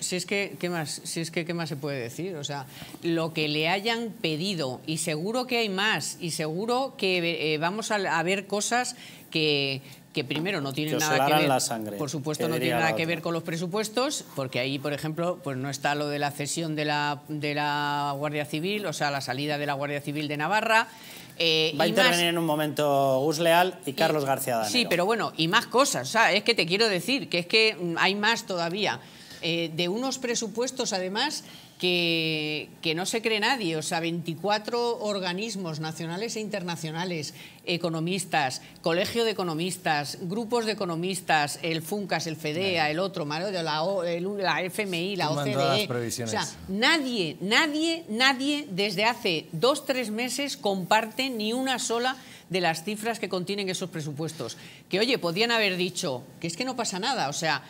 Si es que, ¿qué más? Si es que, ¿qué más se puede decir? O sea, lo que le hayan pedido, y seguro que hay más, y seguro que eh, vamos a, ver cosas que, primero no tienen nada que ver. por supuesto, no tiene nada que ver con los presupuestos, porque ahí, por ejemplo, pues no está lo de la cesión de la, Guardia Civil, o sea, la salida de la Guardia Civil de Navarra. Eh, Va a intervenir en un momento Gus Leal y Carlos García Sí, pero bueno, y más cosas. O sea, es que te quiero decir que es que mm, hay más todavía. Eh, de unos presupuestos además que, que, no se cree nadie, o sea, 24 organismos nacionales e internacionales, economistas, colegio de economistas, grupos de economistas, el FUNCAS, el FEDEA, el otro, la, o, la FMI, la OCDE. O sea, nadie, nadie, nadie desde hace dos, tres meses comparte ni una sola de las cifras que contienen esos presupuestos. Que, oye, podían haber dicho que es que no pasa nada, o sea,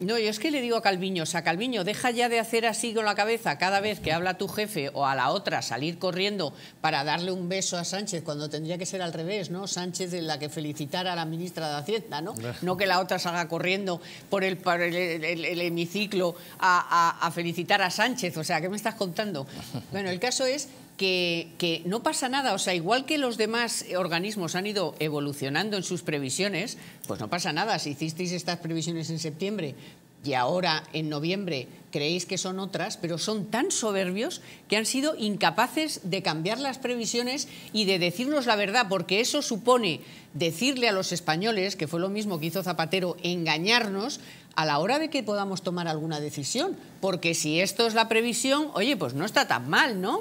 no, yo es que le digo a Calviño, o sea, Calviño, deja ya de hacer así con la cabeza cada vez que habla tu jefe o a la otra salir corriendo para darle un beso a Sánchez cuando tendría que ser al revés, ¿no? Sánchez de la que felicitar a la ministra de Hacienda, ¿no? No que la otra salga corriendo por el, el, hemiciclo a, a felicitar a Sánchez, o sea, ¿qué me estás contando? Bueno, el caso es que, no pasa nada, o sea, igual que los demás organismos han ido evolucionando en sus previsiones, pues no pasa nada, si hicisteis estas previsiones en septiembre y ahora en noviembre creéis que son otras, pero son tan soberbios que han sido incapaces de cambiar las previsiones y de decirnos la verdad, porque eso supone decirle a los españoles, que fue lo mismo que hizo Zapatero, engañarnos, a la hora de que podamos tomar alguna decisión. Porque si esto es la previsión, oye, pues no está tan mal, ¿no?